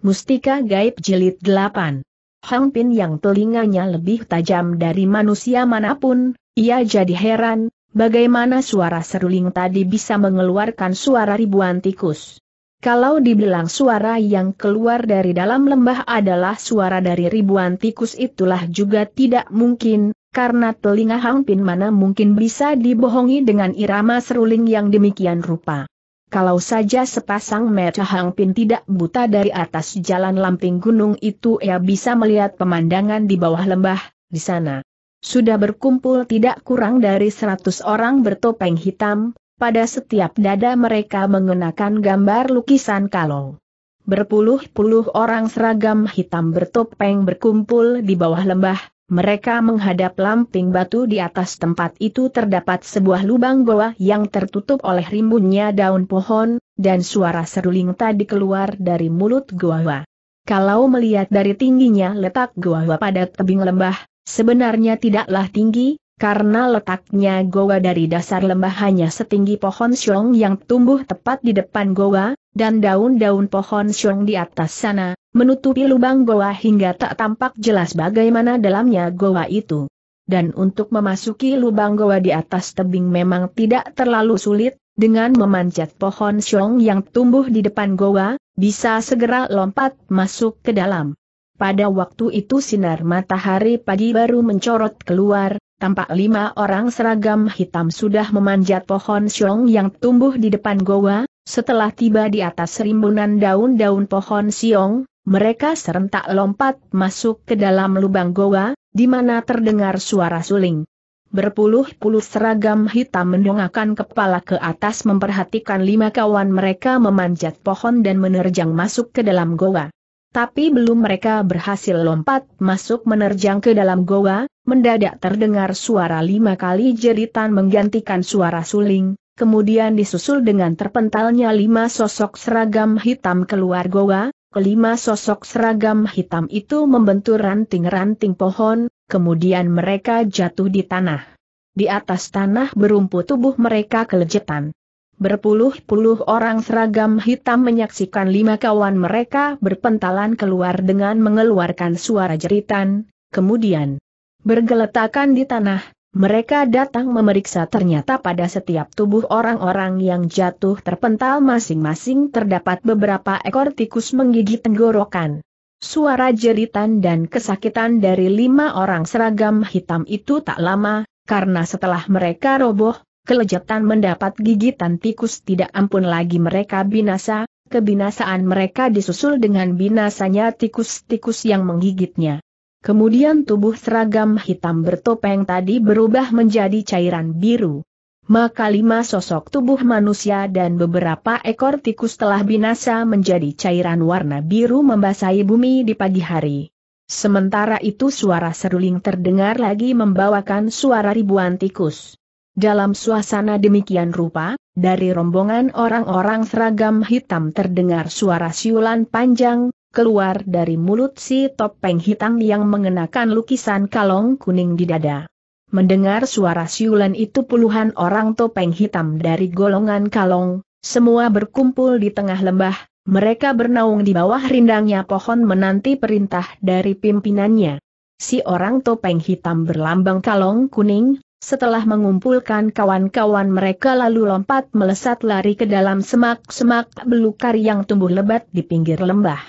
Mustika Gaib Jilid 8 Hang Pin yang telinganya lebih tajam dari manusia manapun, ia jadi heran, bagaimana suara seruling tadi bisa mengeluarkan suara ribuan tikus. Kalau dibilang suara yang keluar dari dalam lembah adalah suara dari ribuan tikus itulah juga tidak mungkin, karena telinga Hang Pin mana mungkin bisa dibohongi dengan irama seruling yang demikian rupa. Kalau saja sepasang mata Hang Pin tidak buta dari atas jalan lamping gunung itu ia bisa melihat pemandangan di bawah lembah, di sana. Sudah berkumpul tidak kurang dari seratus orang bertopeng hitam, pada setiap dada mereka mengenakan gambar lukisan kalau. Berpuluh-puluh orang seragam hitam bertopeng berkumpul di bawah lembah, mereka menghadap lamping batu di atas tempat itu terdapat sebuah lubang goa yang tertutup oleh rimbunnya daun pohon, dan suara seruling tadi keluar dari mulut goa. Kalau melihat dari tingginya letak goa pada tebing lembah, sebenarnya tidaklah tinggi, karena letaknya goa dari dasar lembah hanya setinggi pohon siong yang tumbuh tepat di depan goa, dan daun-daun pohon siung di atas sana, menutupi lubang goa hingga tak tampak jelas bagaimana dalamnya goa itu. Dan untuk memasuki lubang goa di atas tebing memang tidak terlalu sulit, dengan memanjat pohon siung yang tumbuh di depan goa, bisa segera lompat masuk ke dalam. Pada waktu itu sinar matahari pagi baru mencorot keluar, tampak lima orang seragam hitam sudah memanjat pohon siong yang tumbuh di depan goa, setelah tiba di atas rimbunan daun-daun pohon siong, mereka serentak lompat masuk ke dalam lubang goa, di mana terdengar suara suling. Berpuluh-puluh seragam hitam mendongakkan kepala ke atas memperhatikan lima kawan mereka memanjat pohon dan menerjang masuk ke dalam goa tapi belum mereka berhasil lompat masuk menerjang ke dalam goa, mendadak terdengar suara lima kali jeritan menggantikan suara suling, kemudian disusul dengan terpentalnya lima sosok seragam hitam keluar goa, kelima sosok seragam hitam itu membentur ranting-ranting pohon, kemudian mereka jatuh di tanah. Di atas tanah berumput tubuh mereka kelejetan. Berpuluh-puluh orang seragam hitam menyaksikan lima kawan mereka berpentalan keluar dengan mengeluarkan suara jeritan, kemudian bergeletakan di tanah, mereka datang memeriksa ternyata pada setiap tubuh orang-orang yang jatuh terpental masing-masing terdapat beberapa ekor tikus menggigit tenggorokan. Suara jeritan dan kesakitan dari lima orang seragam hitam itu tak lama, karena setelah mereka roboh, kelejatan mendapat gigitan tikus tidak ampun lagi mereka binasa, kebinasaan mereka disusul dengan binasanya tikus-tikus yang menggigitnya. Kemudian tubuh seragam hitam bertopeng tadi berubah menjadi cairan biru. Maka lima sosok tubuh manusia dan beberapa ekor tikus telah binasa menjadi cairan warna biru membasahi bumi di pagi hari. Sementara itu suara seruling terdengar lagi membawakan suara ribuan tikus. Dalam suasana demikian rupa, dari rombongan orang-orang seragam hitam terdengar suara siulan panjang, keluar dari mulut si topeng hitam yang mengenakan lukisan kalong kuning di dada. Mendengar suara siulan itu puluhan orang topeng hitam dari golongan kalong, semua berkumpul di tengah lembah, mereka bernaung di bawah rindangnya pohon menanti perintah dari pimpinannya. Si orang topeng hitam berlambang kalong kuning, setelah mengumpulkan kawan-kawan mereka lalu lompat melesat lari ke dalam semak-semak belukar yang tumbuh lebat di pinggir lembah.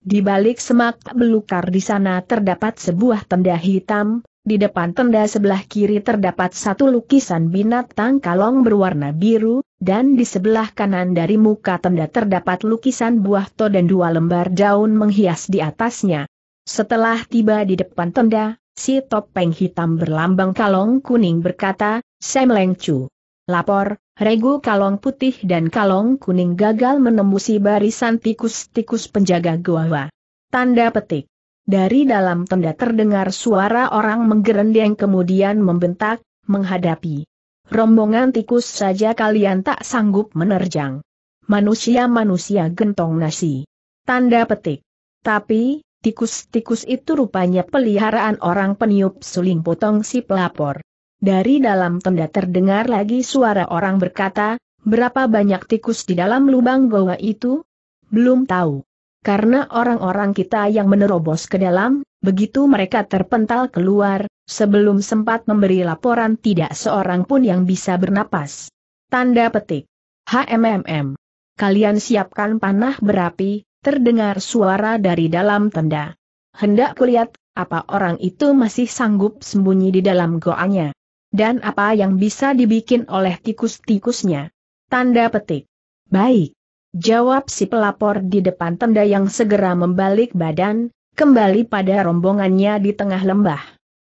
Di balik semak belukar di sana terdapat sebuah tenda hitam, di depan tenda sebelah kiri terdapat satu lukisan binatang kalong berwarna biru, dan di sebelah kanan dari muka tenda terdapat lukisan buah to dan dua lembar daun menghias di atasnya. Setelah tiba di depan tenda, Si topeng hitam berlambang kalong kuning berkata, Sam Leng Chu. Lapor, regu kalong putih dan kalong kuning gagal menembusi barisan tikus-tikus penjaga gua. Tanda petik. Dari dalam tenda terdengar suara orang menggerendeng kemudian membentak, menghadapi. Rombongan tikus saja kalian tak sanggup menerjang. Manusia-manusia gentong nasi. Tanda petik. Tapi, Tikus-tikus itu rupanya peliharaan orang peniup suling potong si pelapor. Dari dalam tenda terdengar lagi suara orang berkata, berapa banyak tikus di dalam lubang goa itu? Belum tahu. Karena orang-orang kita yang menerobos ke dalam, begitu mereka terpental keluar, sebelum sempat memberi laporan tidak seorang pun yang bisa bernapas. Tanda petik. HMMM. Kalian siapkan panah berapi, terdengar suara dari dalam tenda. Hendak kulihat, apa orang itu masih sanggup sembunyi di dalam goanya. Dan apa yang bisa dibikin oleh tikus-tikusnya. Tanda petik. Baik. Jawab si pelapor di depan tenda yang segera membalik badan, kembali pada rombongannya di tengah lembah.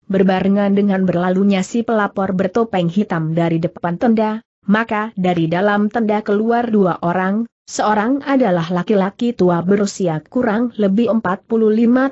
Berbarengan dengan berlalunya si pelapor bertopeng hitam dari depan tenda, maka dari dalam tenda keluar dua orang, Seorang adalah laki-laki tua berusia kurang lebih 45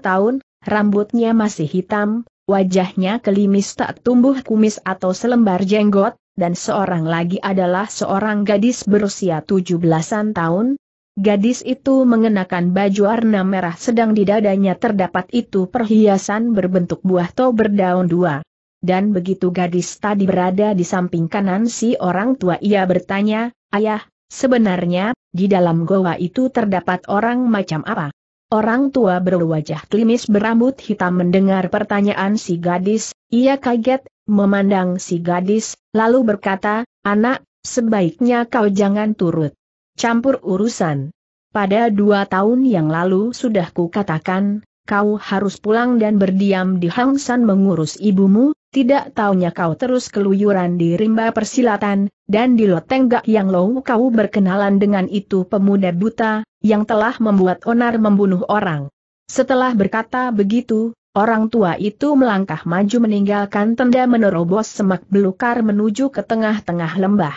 tahun, rambutnya masih hitam, wajahnya kelimis tak tumbuh kumis atau selembar jenggot, dan seorang lagi adalah seorang gadis berusia 17-an tahun. Gadis itu mengenakan baju warna merah sedang di dadanya terdapat itu perhiasan berbentuk buah to berdaun dua. Dan begitu gadis tadi berada di samping kanan si orang tua ia bertanya, Ayah, Sebenarnya, di dalam goa itu terdapat orang macam apa? Orang tua berwajah klimis berambut hitam mendengar pertanyaan si gadis, ia kaget, memandang si gadis, lalu berkata, anak, sebaiknya kau jangan turut. Campur urusan. Pada dua tahun yang lalu sudah kukatakan, kau harus pulang dan berdiam di Hang San mengurus ibumu, tidak taunya kau terus keluyuran di rimba persilatan, dan di lotenggak yang low kau berkenalan dengan itu pemuda buta, yang telah membuat onar membunuh orang. Setelah berkata begitu, orang tua itu melangkah maju meninggalkan tenda menerobos semak belukar menuju ke tengah-tengah lembah.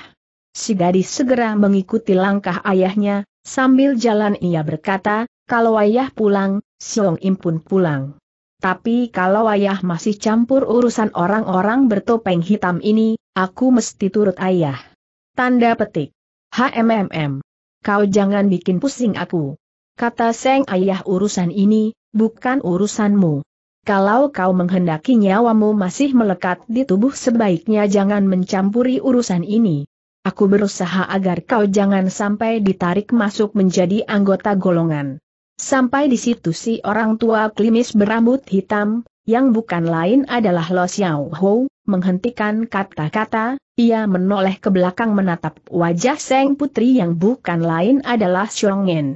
Si gadis segera mengikuti langkah ayahnya, sambil jalan ia berkata, kalau ayah pulang, Siong Im pun pulang. Tapi kalau ayah masih campur urusan orang-orang bertopeng hitam ini, aku mesti turut ayah. Tanda petik. HMMM. Kau jangan bikin pusing aku. Kata Seng ayah urusan ini, bukan urusanmu. Kalau kau menghendaki nyawamu masih melekat di tubuh sebaiknya jangan mencampuri urusan ini. Aku berusaha agar kau jangan sampai ditarik masuk menjadi anggota golongan Sampai di situ si orang tua klimis berambut hitam, yang bukan lain adalah Lo Xiao Ho, menghentikan kata-kata, ia menoleh ke belakang menatap wajah Seng Putri yang bukan lain adalah Xiong Nen.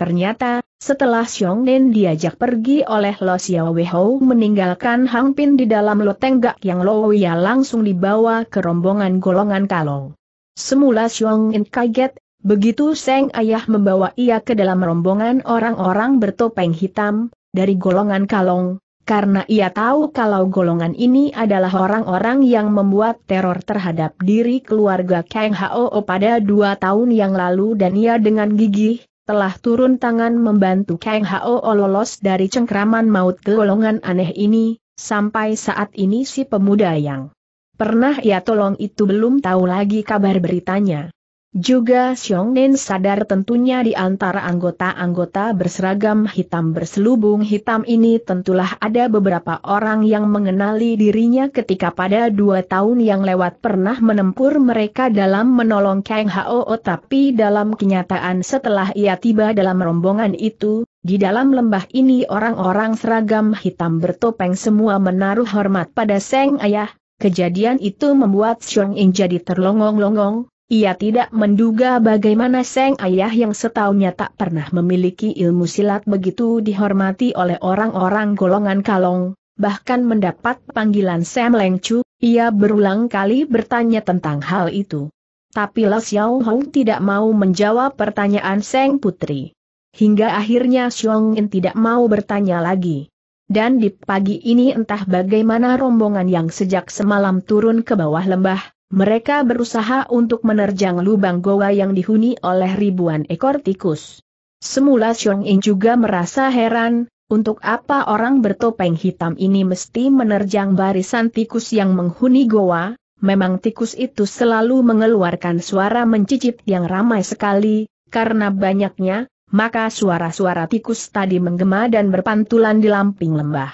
Ternyata, setelah Xiong Nen diajak pergi oleh Lo Xiao Ho meninggalkan Hang Pin di dalam lotenggak yang Lo Ya langsung dibawa ke rombongan golongan kalong. Semula Xiong Nen kaget, Begitu Seng Ayah membawa ia ke dalam rombongan orang-orang bertopeng hitam, dari golongan kalong, karena ia tahu kalau golongan ini adalah orang-orang yang membuat teror terhadap diri keluarga Kang Hao pada dua tahun yang lalu dan ia dengan gigih, telah turun tangan membantu Kang Hao lolos dari cengkraman maut golongan aneh ini, sampai saat ini si pemuda yang pernah ia tolong itu belum tahu lagi kabar beritanya. Juga Xiong Nen sadar tentunya di antara anggota-anggota berseragam hitam berselubung hitam ini tentulah ada beberapa orang yang mengenali dirinya ketika pada dua tahun yang lewat pernah menempur mereka dalam menolong Kang Hao tapi dalam kenyataan setelah ia tiba dalam rombongan itu, di dalam lembah ini orang-orang seragam hitam bertopeng semua menaruh hormat pada Seng Ayah, kejadian itu membuat Xiong In jadi terlongong-longong ia tidak menduga bagaimana Seng Ayah yang setahunya tak pernah memiliki ilmu silat begitu dihormati oleh orang-orang golongan kalong, bahkan mendapat panggilan Sam Leng Chu, ia berulang kali bertanya tentang hal itu. Tapi Las Xiao Hong tidak mau menjawab pertanyaan Seng Putri. Hingga akhirnya Xiong In tidak mau bertanya lagi. Dan di pagi ini entah bagaimana rombongan yang sejak semalam turun ke bawah lembah, mereka berusaha untuk menerjang lubang goa yang dihuni oleh ribuan ekor tikus. Semula Xiong In juga merasa heran, untuk apa orang bertopeng hitam ini mesti menerjang barisan tikus yang menghuni goa, memang tikus itu selalu mengeluarkan suara mencicit yang ramai sekali, karena banyaknya, maka suara-suara tikus tadi menggema dan berpantulan di lamping lembah.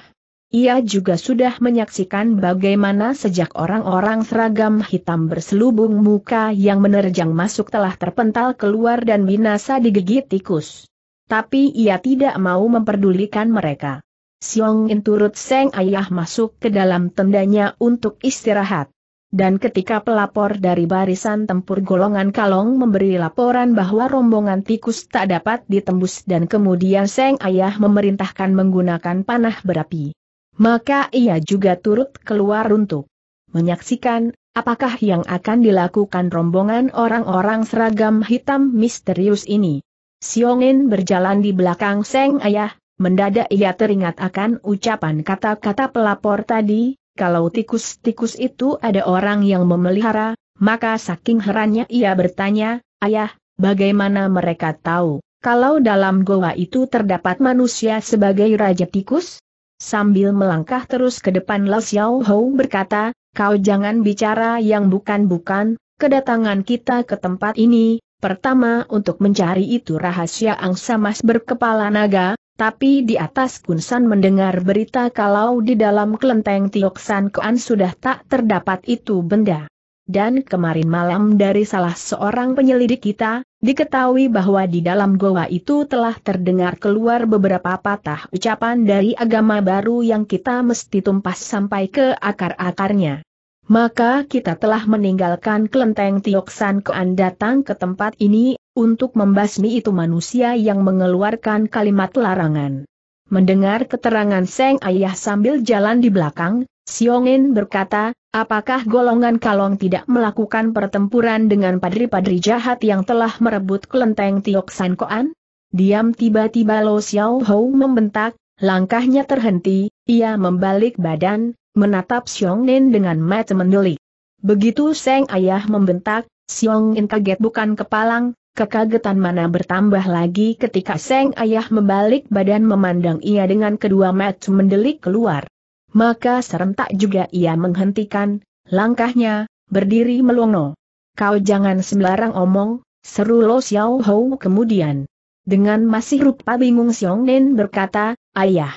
Ia juga sudah menyaksikan bagaimana sejak orang-orang seragam hitam berselubung muka yang menerjang masuk telah terpental keluar dan binasa digigit tikus. Tapi ia tidak mau memperdulikan mereka. Siong In turut Seng Ayah masuk ke dalam tendanya untuk istirahat. Dan ketika pelapor dari barisan tempur golongan Kalong memberi laporan bahwa rombongan tikus tak dapat ditembus dan kemudian Seng Ayah memerintahkan menggunakan panah berapi maka ia juga turut keluar untuk menyaksikan apakah yang akan dilakukan rombongan orang-orang seragam hitam misterius ini. Siongin berjalan di belakang Seng Ayah, mendadak ia teringat akan ucapan kata-kata pelapor tadi, kalau tikus-tikus itu ada orang yang memelihara, maka saking herannya ia bertanya, Ayah, bagaimana mereka tahu, kalau dalam goa itu terdapat manusia sebagai raja tikus? Sambil melangkah terus ke depan Lao Xiao Hou berkata, kau jangan bicara yang bukan-bukan, kedatangan kita ke tempat ini, pertama untuk mencari itu rahasia angsa mas berkepala naga, tapi di atas Kunsan mendengar berita kalau di dalam kelenteng Tioksan Kuan sudah tak terdapat itu benda. Dan kemarin malam dari salah seorang penyelidik kita, diketahui bahwa di dalam goa itu telah terdengar keluar beberapa patah ucapan dari agama baru yang kita mesti tumpas sampai ke akar-akarnya. Maka kita telah meninggalkan kelenteng Tioksan Koan datang ke tempat ini, untuk membasmi itu manusia yang mengeluarkan kalimat larangan. Mendengar keterangan Seng Ayah sambil jalan di belakang, Siongin berkata, Apakah golongan kalong tidak melakukan pertempuran dengan padri-padri jahat yang telah merebut kelenteng Tiok San Koan? Diam tiba-tiba Lo Xiao Hou membentak, langkahnya terhenti, ia membalik badan, menatap Xiong Nen dengan mata mendelik. Begitu Seng Ayah membentak, Xiong Nen kaget bukan kepalang, kekagetan mana bertambah lagi ketika Seng Ayah membalik badan memandang ia dengan kedua mata mendelik keluar maka serentak juga ia menghentikan langkahnya, berdiri melongo. Kau jangan sembarang omong, seru Lo Xiao Hou kemudian. Dengan masih rupa bingung Xiong Nen berkata, Ayah,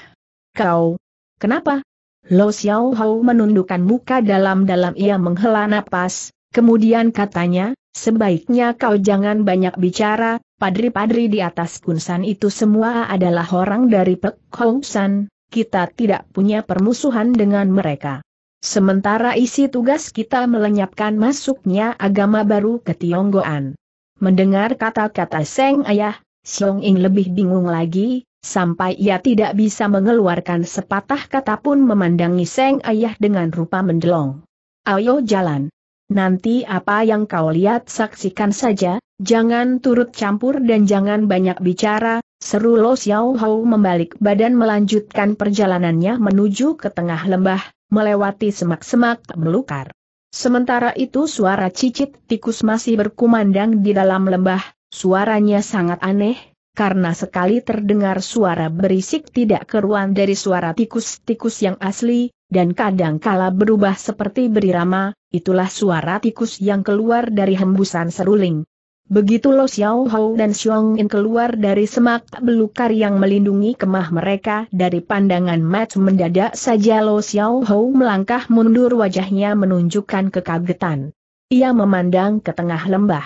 kau, kenapa? Lo Xiao Hou menundukkan muka dalam-dalam ia menghela napas, kemudian katanya, sebaiknya kau jangan banyak bicara, padri-padri di atas kunsan itu semua adalah orang dari Pek Hou San, kita tidak punya permusuhan dengan mereka. Sementara isi tugas kita melenyapkan masuknya agama baru ke Tionggoan. Mendengar kata-kata Seng Ayah, Xiong Ing lebih bingung lagi, sampai ia tidak bisa mengeluarkan sepatah kata pun memandangi Seng Ayah dengan rupa mendelong. Ayo jalan. Nanti apa yang kau lihat saksikan saja, jangan turut campur dan jangan banyak bicara, Seru Lo Xiao Hou membalik badan melanjutkan perjalanannya menuju ke tengah lembah, melewati semak-semak melukar. Sementara itu suara cicit tikus masih berkumandang di dalam lembah, suaranya sangat aneh, karena sekali terdengar suara berisik tidak keruan dari suara tikus-tikus yang asli, dan kadang kala berubah seperti berirama, itulah suara tikus yang keluar dari hembusan seruling. Begitu Lo Xiao Hou dan Xiong In keluar dari semak belukar yang melindungi kemah mereka dari pandangan Mat mendadak saja Lo Xiao Hou melangkah mundur wajahnya menunjukkan kekagetan. Ia memandang ke tengah lembah.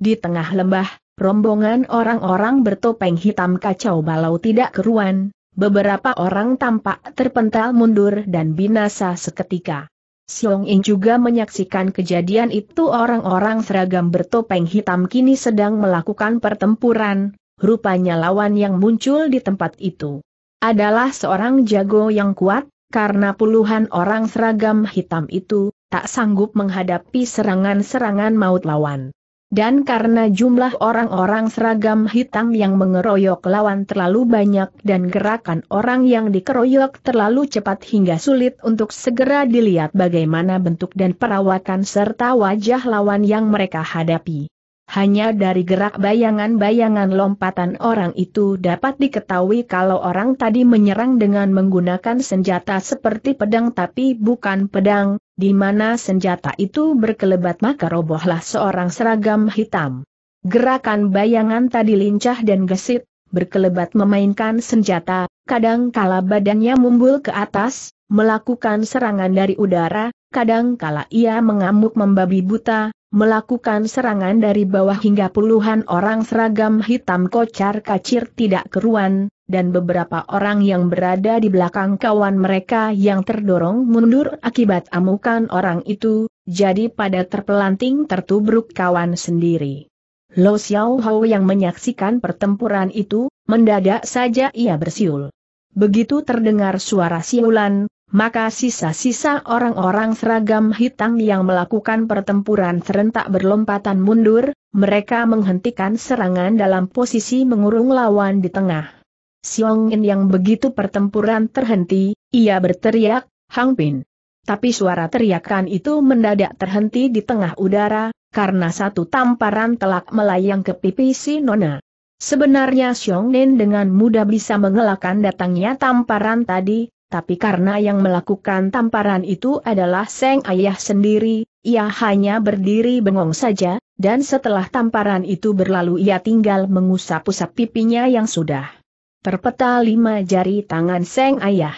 Di tengah lembah, rombongan orang-orang bertopeng hitam kacau balau tidak keruan, beberapa orang tampak terpental mundur dan binasa seketika. Siong In juga menyaksikan kejadian itu orang-orang seragam bertopeng hitam kini sedang melakukan pertempuran, rupanya lawan yang muncul di tempat itu adalah seorang jago yang kuat, karena puluhan orang seragam hitam itu tak sanggup menghadapi serangan-serangan maut lawan. Dan karena jumlah orang-orang seragam hitam yang mengeroyok lawan terlalu banyak dan gerakan orang yang dikeroyok terlalu cepat hingga sulit untuk segera dilihat bagaimana bentuk dan perawatan serta wajah lawan yang mereka hadapi. Hanya dari gerak bayangan-bayangan lompatan orang itu dapat diketahui kalau orang tadi menyerang dengan menggunakan senjata seperti pedang tapi bukan pedang, di mana senjata itu berkelebat maka robohlah seorang seragam hitam. Gerakan bayangan tadi lincah dan gesit, berkelebat memainkan senjata, kadang kala badannya mumbul ke atas, melakukan serangan dari udara, kadang kala ia mengamuk membabi buta, melakukan serangan dari bawah hingga puluhan orang seragam hitam kocar kacir tidak keruan, dan beberapa orang yang berada di belakang kawan mereka yang terdorong mundur akibat amukan orang itu, jadi pada terpelanting tertubruk kawan sendiri. Lo Xiao Hao yang menyaksikan pertempuran itu, mendadak saja ia bersiul. Begitu terdengar suara siulan, maka sisa-sisa orang-orang seragam hitam yang melakukan pertempuran serentak berlompatan mundur, mereka menghentikan serangan dalam posisi mengurung lawan di tengah. Siong In yang begitu pertempuran terhenti, ia berteriak, Hang Pin. Tapi suara teriakan itu mendadak terhenti di tengah udara, karena satu tamparan telak melayang ke pipi si Nona. Sebenarnya Xiong Nen dengan mudah bisa mengelakkan datangnya tamparan tadi, tapi karena yang melakukan tamparan itu adalah Seng Ayah sendiri, ia hanya berdiri bengong saja, dan setelah tamparan itu berlalu ia tinggal mengusap-usap pipinya yang sudah terpeta lima jari tangan Seng Ayah.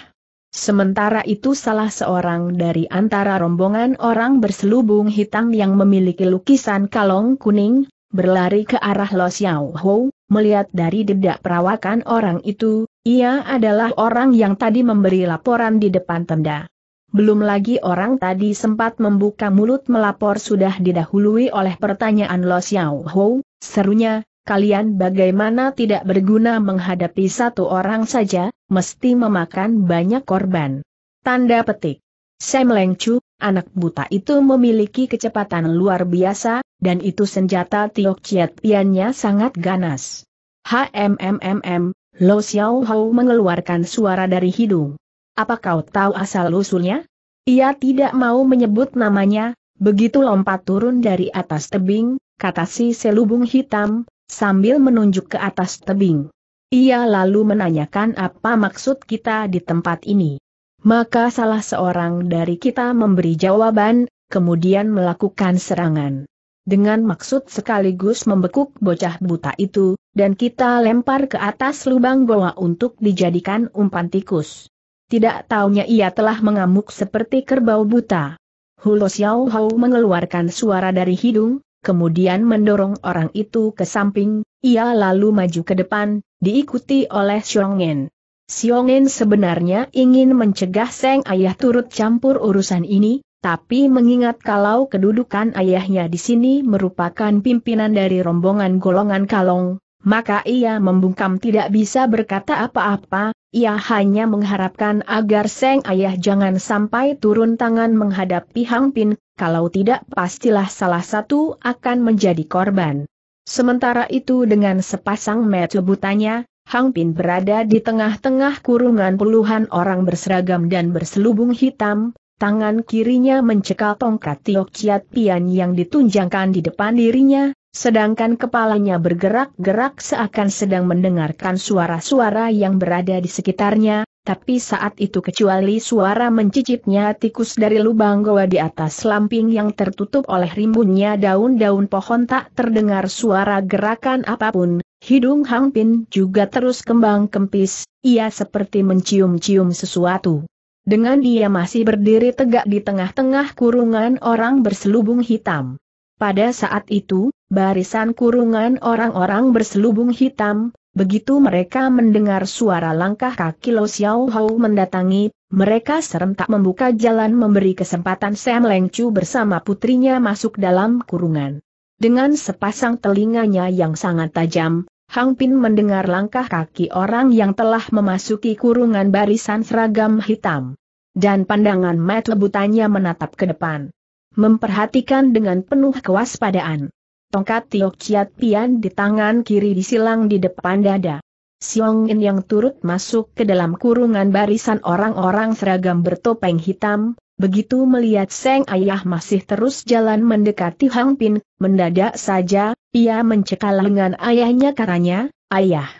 Sementara itu salah seorang dari antara rombongan orang berselubung hitam yang memiliki lukisan kalong kuning, berlari ke arah Lo Xiao Ho, melihat dari dedak perawakan orang itu, ia adalah orang yang tadi memberi laporan di depan tenda. Belum lagi orang tadi sempat membuka mulut melapor sudah didahului oleh pertanyaan Lo Xiao Hou, serunya, kalian bagaimana tidak berguna menghadapi satu orang saja, mesti memakan banyak korban. Tanda petik. Sam Leng Chu, anak buta itu memiliki kecepatan luar biasa, dan itu senjata Tiok Chiat Piannya sangat ganas. HMMMM, Lo Xiao Hou mengeluarkan suara dari hidung. Apa kau tahu asal-usulnya? Ia tidak mau menyebut namanya, begitu lompat turun dari atas tebing, kata si selubung hitam, sambil menunjuk ke atas tebing. Ia lalu menanyakan apa maksud kita di tempat ini. Maka salah seorang dari kita memberi jawaban, kemudian melakukan serangan dengan maksud sekaligus membekuk bocah buta itu, dan kita lempar ke atas lubang goa untuk dijadikan umpan tikus. Tidak taunya ia telah mengamuk seperti kerbau buta. Hulo Xiao Hao mengeluarkan suara dari hidung, kemudian mendorong orang itu ke samping, ia lalu maju ke depan, diikuti oleh Xiongen. Xiongen sebenarnya ingin mencegah Seng Ayah turut campur urusan ini, tapi mengingat kalau kedudukan ayahnya di sini merupakan pimpinan dari rombongan golongan kalong, maka ia membungkam tidak bisa berkata apa-apa, ia hanya mengharapkan agar Seng Ayah jangan sampai turun tangan menghadapi Hang Pin, kalau tidak pastilah salah satu akan menjadi korban. Sementara itu dengan sepasang mata butanya, Hang Pin berada di tengah-tengah kurungan puluhan orang berseragam dan berselubung hitam, tangan kirinya mencekal tongkat Tiok Chiat Pian yang ditunjangkan di depan dirinya, sedangkan kepalanya bergerak-gerak seakan sedang mendengarkan suara-suara yang berada di sekitarnya, tapi saat itu kecuali suara mencicipnya tikus dari lubang goa di atas lamping yang tertutup oleh rimbunnya daun-daun pohon tak terdengar suara gerakan apapun, hidung Hang Pin juga terus kembang kempis, ia seperti mencium-cium sesuatu dengan dia masih berdiri tegak di tengah-tengah kurungan orang berselubung hitam. Pada saat itu, barisan kurungan orang-orang berselubung hitam, begitu mereka mendengar suara langkah kaki Lo Xiao Hou mendatangi, mereka serentak membuka jalan memberi kesempatan Sam Leng Chu bersama putrinya masuk dalam kurungan. Dengan sepasang telinganya yang sangat tajam, Hang Pin mendengar langkah kaki orang yang telah memasuki kurungan barisan seragam hitam dan pandangan mata butanya menatap ke depan. Memperhatikan dengan penuh kewaspadaan. Tongkat Tiok Chiat Pian di tangan kiri disilang di depan dada. Siong In yang turut masuk ke dalam kurungan barisan orang-orang seragam bertopeng hitam, begitu melihat Seng Ayah masih terus jalan mendekati Hang Pin, mendadak saja, ia mencekal lengan ayahnya karanya, Ayah.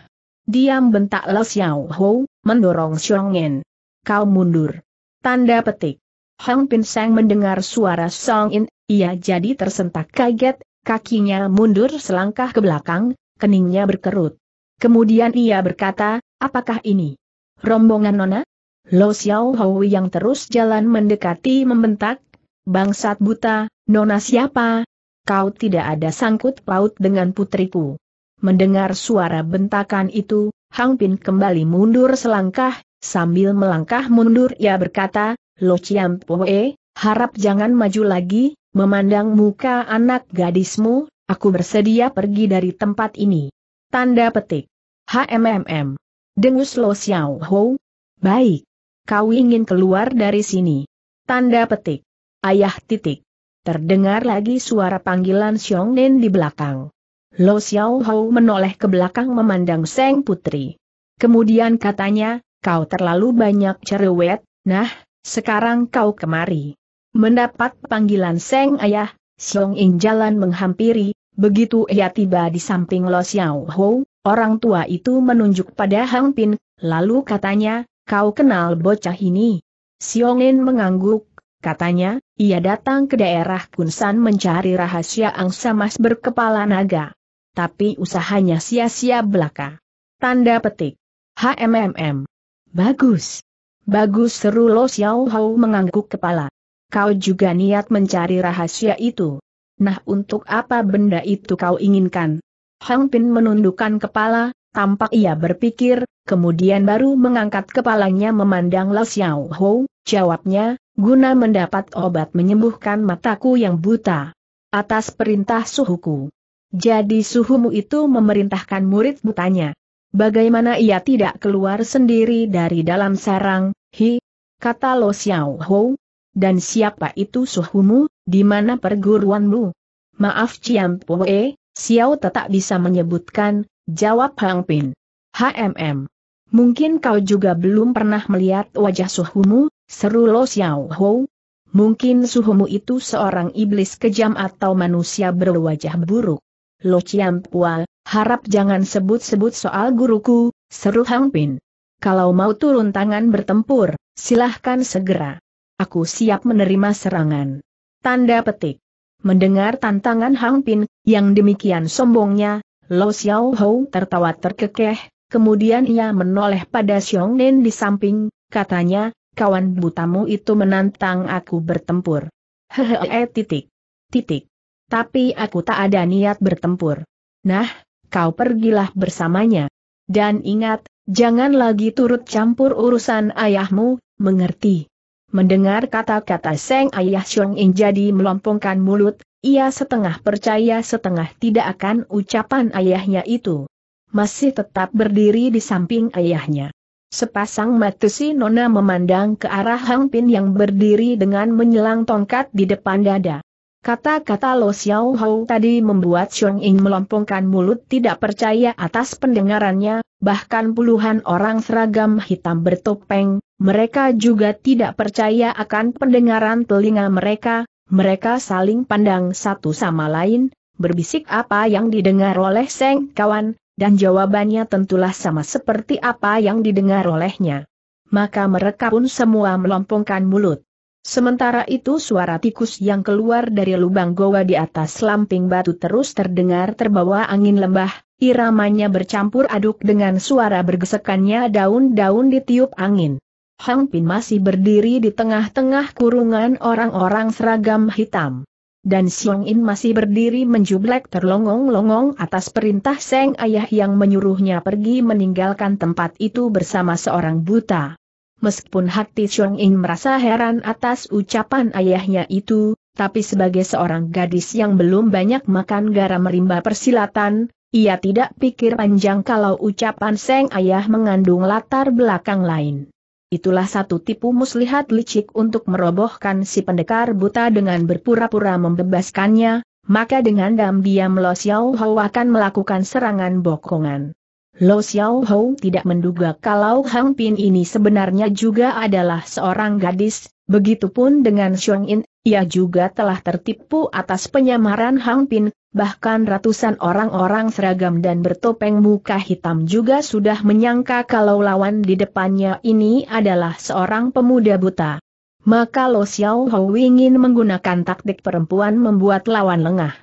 Diam bentak Le Xiao Ho, mendorong Siong In. Kau mundur. Tanda petik. Hang Pin Seng mendengar suara Song In, ia jadi tersentak kaget, kakinya mundur selangkah ke belakang, keningnya berkerut. Kemudian ia berkata, apakah ini? Rombongan Nona? Lo Xiao Hui yang terus jalan mendekati membentak, bangsat buta, Nona siapa? Kau tidak ada sangkut paut dengan putriku. Mendengar suara bentakan itu, Hang Pin kembali mundur selangkah, Sambil melangkah mundur ia berkata, Lo Chiam Poe, harap jangan maju lagi, memandang muka anak gadismu, aku bersedia pergi dari tempat ini. Tanda petik. HMMM. Dengus Lo Xiao Ho. Baik. Kau ingin keluar dari sini. Tanda petik. Ayah titik. Terdengar lagi suara panggilan Xiong Nen di belakang. Lo Xiao Ho menoleh ke belakang memandang Seng Putri. Kemudian katanya, kau terlalu banyak cerewet, nah, sekarang kau kemari. Mendapat panggilan Seng Ayah, Xiong Ing jalan menghampiri, begitu ia tiba di samping Lo Xiao Ho, orang tua itu menunjuk pada Hang Pin, lalu katanya, kau kenal bocah ini. Xiong In mengangguk, katanya, ia datang ke daerah Kunsan mencari rahasia angsa mas berkepala naga. Tapi usahanya sia-sia belaka. Tanda petik. HMMM Bagus. Bagus seru Lo Xiao Hou mengangguk kepala. Kau juga niat mencari rahasia itu. Nah untuk apa benda itu kau inginkan? Hang Pin menundukkan kepala, tampak ia berpikir, kemudian baru mengangkat kepalanya memandang Lo Xiao Hou. jawabnya, guna mendapat obat menyembuhkan mataku yang buta. Atas perintah suhuku. Jadi suhumu itu memerintahkan murid butanya. Bagaimana ia tidak keluar sendiri dari dalam sarang, hi, kata Lo Xiao Hou. Dan siapa itu suhumu, di mana perguruanmu? Maaf Ciam Poe, Xiao tetap bisa menyebutkan, jawab Hang Pin. HMM. Mungkin kau juga belum pernah melihat wajah suhumu, seru Lo Xiao Hou. Mungkin suhumu itu seorang iblis kejam atau manusia berwajah buruk. Lo Chiam Pua, harap jangan sebut-sebut soal guruku, seru Hang Pin. Kalau mau turun tangan bertempur, silahkan segera. Aku siap menerima serangan. Tanda petik. Mendengar tantangan Hang Pin, yang demikian sombongnya, Lo Xiao Hou tertawa terkekeh, kemudian ia menoleh pada Xiong Nen di samping, katanya, kawan butamu itu menantang aku bertempur. Hehehe titik. Titik. Tapi aku tak ada niat bertempur. Nah, kau pergilah bersamanya. Dan ingat, jangan lagi turut campur urusan ayahmu, mengerti. Mendengar kata-kata Seng Ayah Xiong In jadi melompongkan mulut, ia setengah percaya setengah tidak akan ucapan ayahnya itu. Masih tetap berdiri di samping ayahnya. Sepasang mata si Nona memandang ke arah Hang Pin yang berdiri dengan menyelang tongkat di depan dada. Kata-kata Lo Xiao Hou tadi membuat Xiong Ying melompongkan mulut tidak percaya atas pendengarannya, bahkan puluhan orang seragam hitam bertopeng, mereka juga tidak percaya akan pendengaran telinga mereka, mereka saling pandang satu sama lain, berbisik apa yang didengar oleh Seng kawan, dan jawabannya tentulah sama seperti apa yang didengar olehnya. Maka mereka pun semua melompongkan mulut. Sementara itu suara tikus yang keluar dari lubang goa di atas lamping batu terus terdengar terbawa angin lembah, iramanya bercampur aduk dengan suara bergesekannya daun-daun ditiup angin. Hang Pin masih berdiri di tengah-tengah kurungan orang-orang seragam hitam. Dan Xiong In masih berdiri menjublek terlongong-longong atas perintah Seng Ayah yang menyuruhnya pergi meninggalkan tempat itu bersama seorang buta. Meskipun hati Chong Ying merasa heran atas ucapan ayahnya itu, tapi sebagai seorang gadis yang belum banyak makan garam rimba persilatan, ia tidak pikir panjang kalau ucapan Seng Ayah mengandung latar belakang lain. Itulah satu tipu muslihat licik untuk merobohkan si pendekar buta dengan berpura-pura membebaskannya, maka dengan diam-diam Lo Xiao Hou akan melakukan serangan bokongan. Lo Xiao Hou tidak menduga kalau Hang Pin ini sebenarnya juga adalah seorang gadis, begitupun dengan Xiong In, ia juga telah tertipu atas penyamaran Hang Pin, bahkan ratusan orang-orang seragam dan bertopeng muka hitam juga sudah menyangka kalau lawan di depannya ini adalah seorang pemuda buta. Maka Lo Xiao Hou ingin menggunakan taktik perempuan membuat lawan lengah.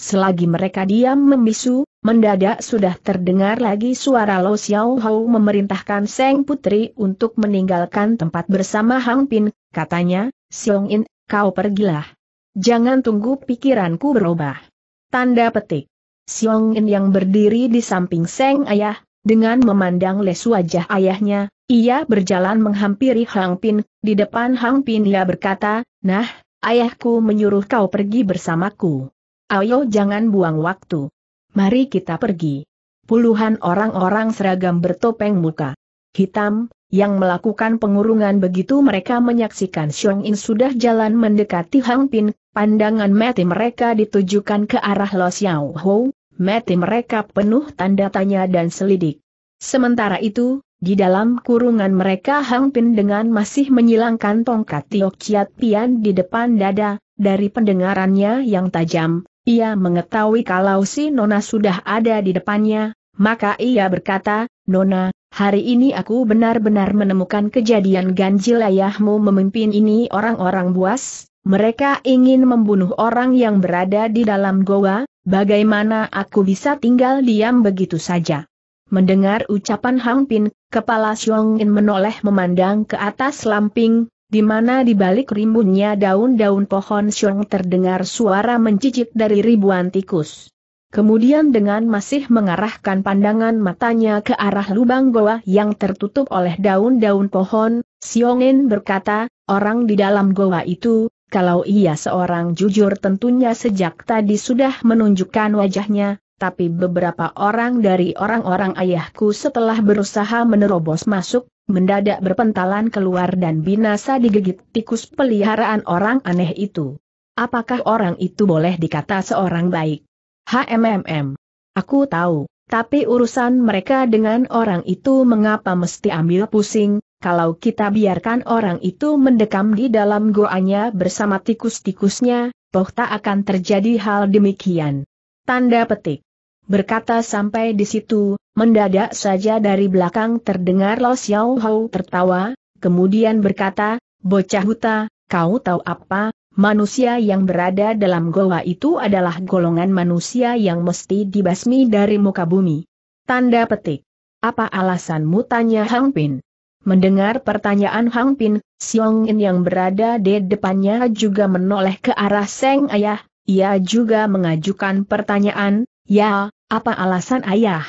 Selagi mereka diam membisu, mendadak sudah terdengar lagi suara Lo Xiao Hou memerintahkan Seng Putri untuk meninggalkan tempat bersama Hang Pin, katanya, Xiong In, kau pergilah. Jangan tunggu pikiranku berubah. Tanda petik. Xiong In yang berdiri di samping Seng Ayah, dengan memandang lesu wajah ayahnya, ia berjalan menghampiri Hang Pin, di depan Hang Pin ia berkata, Nah, ayahku menyuruh kau pergi bersamaku. Ayo jangan buang waktu. Mari kita pergi. Puluhan orang-orang seragam bertopeng muka hitam, yang melakukan pengurungan begitu mereka menyaksikan Xiong In sudah jalan mendekati Hang Pin, pandangan mati mereka ditujukan ke arah Lo Xiao Ho, mati mereka penuh tanda tanya dan selidik. Sementara itu, di dalam kurungan mereka Hang Pin dengan masih menyilangkan tongkat Tiok Chiat Pian di depan dada, dari pendengarannya yang tajam, ia mengetahui kalau si Nona sudah ada di depannya, maka ia berkata, Nona, hari ini aku benar-benar menemukan kejadian ganjil ayahmu memimpin ini orang-orang buas, mereka ingin membunuh orang yang berada di dalam goa, bagaimana aku bisa tinggal diam begitu saja. Mendengar ucapan Hang Pin, kepala Xiong In menoleh memandang ke atas lamping, di mana di balik rimbunnya daun-daun pohon syong terdengar suara mencicit dari ribuan tikus. Kemudian dengan masih mengarahkan pandangan matanya ke arah lubang goa yang tertutup oleh daun-daun pohon, Siongin berkata, orang di dalam goa itu, kalau ia seorang jujur tentunya sejak tadi sudah menunjukkan wajahnya, tapi beberapa orang dari orang-orang ayahku setelah berusaha menerobos masuk, mendadak berpentalan keluar dan binasa digigit tikus peliharaan orang aneh itu. Apakah orang itu boleh dikata seorang baik? HMMM. Aku tahu, tapi urusan mereka dengan orang itu mengapa mesti ambil pusing, kalau kita biarkan orang itu mendekam di dalam goanya bersama tikus-tikusnya, toh tak akan terjadi hal demikian. Tanda petik. Berkata sampai di situ, mendadak saja dari belakang terdengar Lo Xiao Hou tertawa, kemudian berkata, Bocah Huta, kau tahu apa, manusia yang berada dalam goa itu adalah golongan manusia yang mesti dibasmi dari muka bumi. Tanda petik. Apa alasanmu tanya Hang Pin? Mendengar pertanyaan Hang Pin, Xiong In yang berada di depannya juga menoleh ke arah Seng Ayah, ia juga mengajukan pertanyaan, Ya, apa alasan ayah?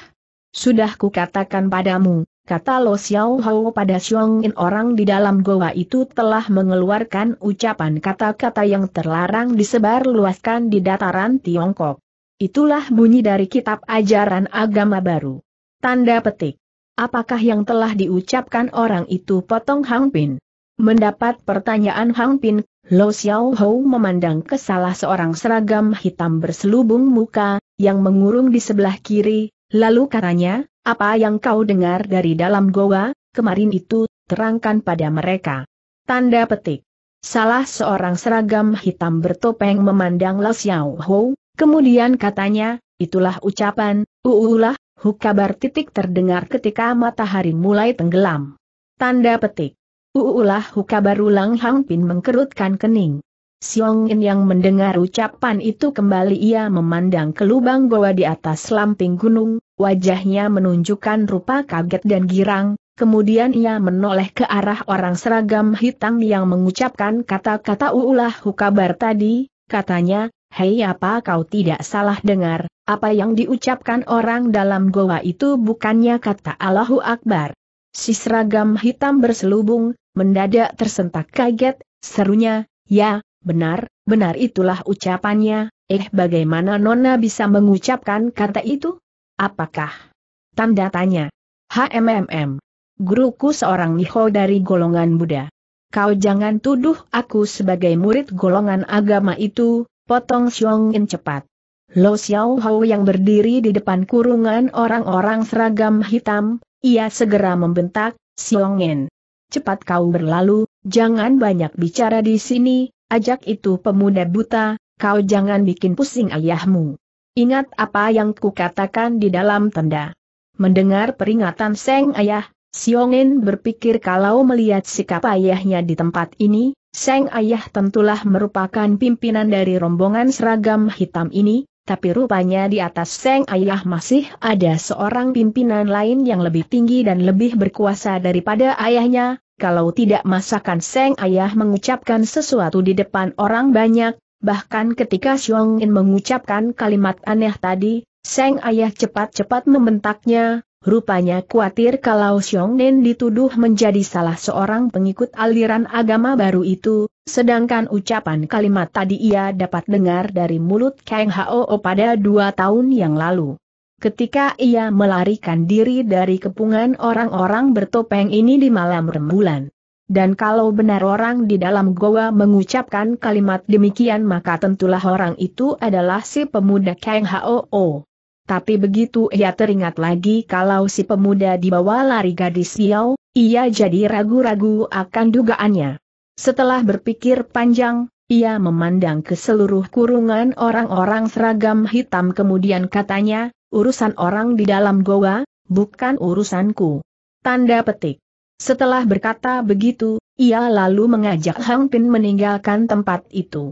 Sudah kukatakan padamu, kata Lo Xiao Hao pada Xiong In orang di dalam goa itu telah mengeluarkan ucapan kata-kata yang terlarang disebar luaskan di dataran Tiongkok. Itulah bunyi dari kitab ajaran agama baru. Tanda petik. Apakah yang telah diucapkan orang itu potong Hang Pin? Mendapat pertanyaan Hang Pin, Lo Xiao Hou memandang ke salah seorang seragam hitam berselubung muka, yang mengurung di sebelah kiri, lalu katanya, apa yang kau dengar dari dalam goa, kemarin itu, terangkan pada mereka. Tanda petik. Salah seorang seragam hitam bertopeng memandang Lao Xiao Ho, kemudian katanya, itulah ucapan, uulah, hu kabar titik terdengar ketika matahari mulai tenggelam. Tanda petik. Uulah hu kabar ulang Hang Pin mengkerutkan kening. Siong In yang mendengar ucapan itu kembali ia memandang ke lubang goa di atas lamping gunung, wajahnya menunjukkan rupa kaget dan girang, kemudian ia menoleh ke arah orang seragam hitam yang mengucapkan kata-kata uulah hukabar tadi, katanya, Hei apa kau tidak salah dengar, apa yang diucapkan orang dalam goa itu bukannya kata Allahu Akbar. Si seragam hitam berselubung, mendadak tersentak kaget, serunya, ya, Benar, benar itulah ucapannya, eh bagaimana Nona bisa mengucapkan kata itu? Apakah? Tanda tanya. HMMM. Guruku seorang niho dari golongan Buddha. Kau jangan tuduh aku sebagai murid golongan agama itu, potong Xiongin cepat. Lo Xiao Hao yang berdiri di depan kurungan orang-orang seragam hitam, ia segera membentak, Xiongin. Cepat kau berlalu, jangan banyak bicara di sini, Ajak itu pemuda buta, kau jangan bikin pusing ayahmu. Ingat apa yang kukatakan di dalam tenda. Mendengar peringatan Seng Ayah, Siongin berpikir kalau melihat sikap ayahnya di tempat ini, Seng Ayah tentulah merupakan pimpinan dari rombongan seragam hitam ini, tapi rupanya di atas Seng Ayah masih ada seorang pimpinan lain yang lebih tinggi dan lebih berkuasa daripada ayahnya, kalau tidak masakan Seng Ayah mengucapkan sesuatu di depan orang banyak, bahkan ketika Xiong In mengucapkan kalimat aneh tadi, Seng Ayah cepat-cepat membentaknya, Rupanya khawatir kalau Xiong Nen dituduh menjadi salah seorang pengikut aliran agama baru itu, sedangkan ucapan kalimat tadi ia dapat dengar dari mulut Kang Hao pada dua tahun yang lalu. Ketika ia melarikan diri dari kepungan orang-orang bertopeng ini di malam rembulan. Dan kalau benar orang di dalam goa mengucapkan kalimat demikian maka tentulah orang itu adalah si pemuda Kang Hoo. Tapi begitu ia teringat lagi kalau si pemuda dibawa lari gadis Yao, ia jadi ragu-ragu akan dugaannya. Setelah berpikir panjang, ia memandang ke seluruh kurungan orang-orang seragam hitam kemudian katanya, urusan orang di dalam goa, bukan urusanku. Tanda petik. Setelah berkata begitu, ia lalu mengajak Hang Pin meninggalkan tempat itu.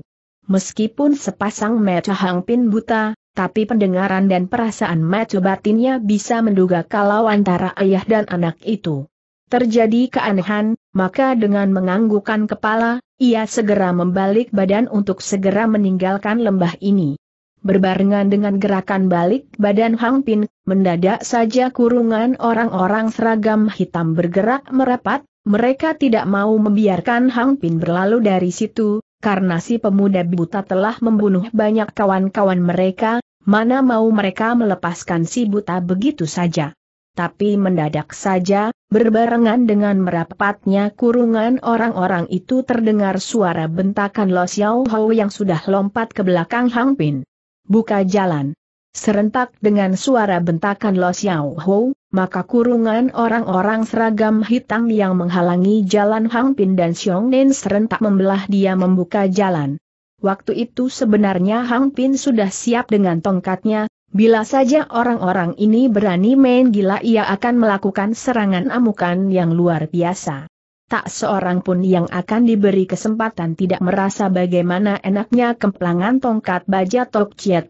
Meskipun sepasang mata Hang Pin buta, tapi pendengaran dan perasaan mata batinnya bisa menduga kalau antara ayah dan anak itu terjadi keanehan, maka dengan menganggukkan kepala, ia segera membalik badan untuk segera meninggalkan lembah ini. Berbarengan dengan gerakan balik badan Hang Pin, mendadak saja kurungan orang-orang seragam hitam bergerak merapat, mereka tidak mau membiarkan Hang Pin berlalu dari situ, karena si pemuda buta telah membunuh banyak kawan-kawan mereka, mana mau mereka melepaskan si buta begitu saja. Tapi mendadak saja, berbarengan dengan merapatnya kurungan orang-orang itu terdengar suara bentakan Lo Xiao Hou yang sudah lompat ke belakang Hang Pin buka jalan. Serentak dengan suara bentakan Lo Xiao Ho, maka kurungan orang-orang seragam hitam yang menghalangi jalan Hang Pin dan Xiong Nen serentak membelah dia membuka jalan. Waktu itu sebenarnya Hang Pin sudah siap dengan tongkatnya, bila saja orang-orang ini berani main gila ia akan melakukan serangan amukan yang luar biasa tak seorang pun yang akan diberi kesempatan tidak merasa bagaimana enaknya kemplangan tongkat baja Tok Chiat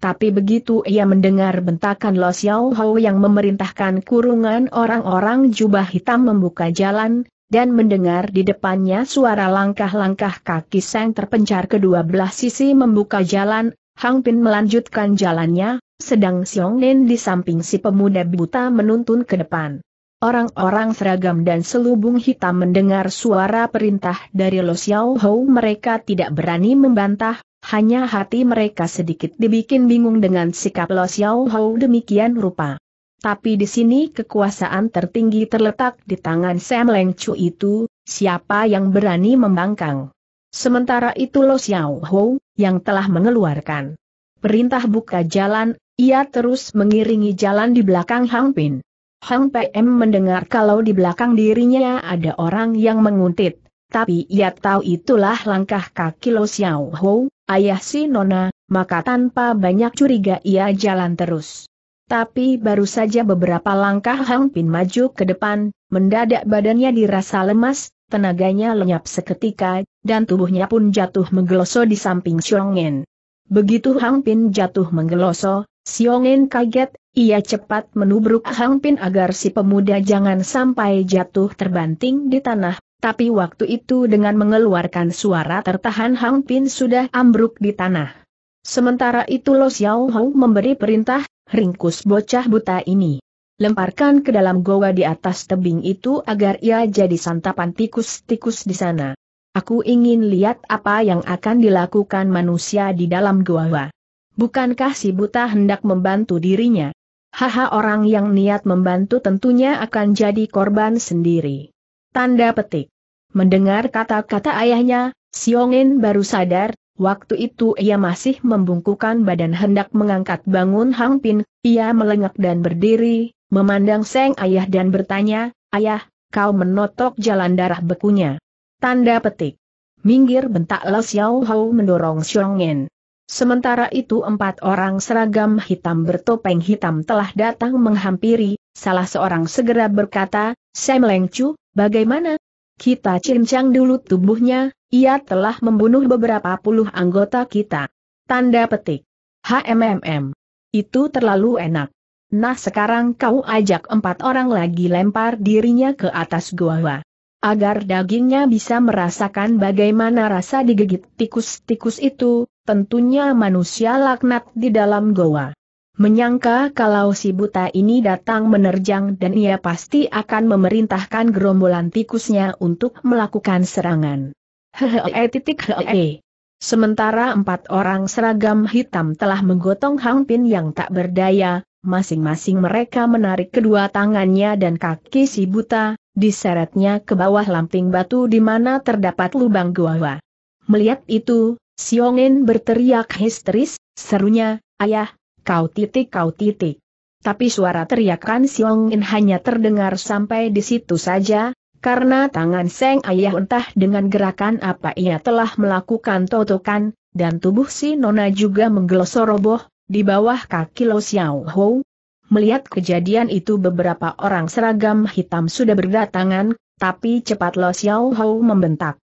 Tapi begitu ia mendengar bentakan Lo Xiao Hou yang memerintahkan kurungan orang-orang jubah hitam membuka jalan, dan mendengar di depannya suara langkah-langkah kaki sang terpencar kedua belah sisi membuka jalan, Hang Pin melanjutkan jalannya, sedang Xiong Nen di samping si pemuda buta menuntun ke depan. Orang-orang seragam dan selubung hitam mendengar suara perintah dari Lo Xiao Hou mereka tidak berani membantah, hanya hati mereka sedikit dibikin bingung dengan sikap Lo Xiao Hou demikian rupa. Tapi di sini kekuasaan tertinggi terletak di tangan Sam Leng Chu itu, siapa yang berani membangkang. Sementara itu Lo Xiao Hou, yang telah mengeluarkan perintah buka jalan, ia terus mengiringi jalan di belakang Hang Pin. Hang PM mendengar kalau di belakang dirinya ada orang yang menguntit. Tapi ia tahu itulah langkah kaki Lo Xiao Ho, ayah si Nona, maka tanpa banyak curiga ia jalan terus. Tapi baru saja beberapa langkah Hang Pin maju ke depan, mendadak badannya dirasa lemas, tenaganya lenyap seketika, dan tubuhnya pun jatuh menggeloso di samping Xiongin. Begitu Hang Pin jatuh menggeloso, Xiongin kaget, ia cepat menubruk Hang Pin agar si pemuda jangan sampai jatuh terbanting di tanah, tapi waktu itu dengan mengeluarkan suara tertahan Hang Pin sudah ambruk di tanah. Sementara itu Lo Xiao Hou memberi perintah, ringkus bocah buta ini. Lemparkan ke dalam goa di atas tebing itu agar ia jadi santapan tikus-tikus di sana. Aku ingin lihat apa yang akan dilakukan manusia di dalam goa. Bukankah si buta hendak membantu dirinya? Haha orang yang niat membantu tentunya akan jadi korban sendiri. Tanda petik. Mendengar kata-kata ayahnya, Siongin baru sadar, waktu itu ia masih membungkukan badan hendak mengangkat bangun Hang Pin, ia melengak dan berdiri, memandang Seng ayah dan bertanya, Ayah, kau menotok jalan darah bekunya. Tanda petik. Minggir bentak Lo Xiao Hou mendorong Siongin. Sementara itu empat orang seragam hitam bertopeng hitam telah datang menghampiri, salah seorang segera berkata, Sam Lengcu, bagaimana? Kita cincang dulu tubuhnya, ia telah membunuh beberapa puluh anggota kita. Tanda petik. HMMM. Itu terlalu enak. Nah sekarang kau ajak empat orang lagi lempar dirinya ke atas gua agar dagingnya bisa merasakan bagaimana rasa digigit tikus-tikus itu, tentunya manusia laknat di dalam goa. Menyangka kalau si buta ini datang menerjang dan ia pasti akan memerintahkan gerombolan tikusnya untuk melakukan serangan. Hehehe eh, titik hehehe. Eh. Sementara empat orang seragam hitam telah menggotong Hang Pin yang tak berdaya, masing-masing mereka menarik kedua tangannya dan kaki si buta, diseretnya ke bawah lamping batu di mana terdapat lubang gua. Melihat itu, Xiongin berteriak histeris, serunya, ayah, kau titik kau titik. Tapi suara teriakan Xiongin hanya terdengar sampai di situ saja, karena tangan Seng Ayah entah dengan gerakan apa ia telah melakukan totokan, dan tubuh si Nona juga menggelosor roboh, di bawah kaki Lo Xiao Hou. Melihat kejadian itu beberapa orang seragam hitam sudah berdatangan, tapi cepat Lo Xiao Hou membentak.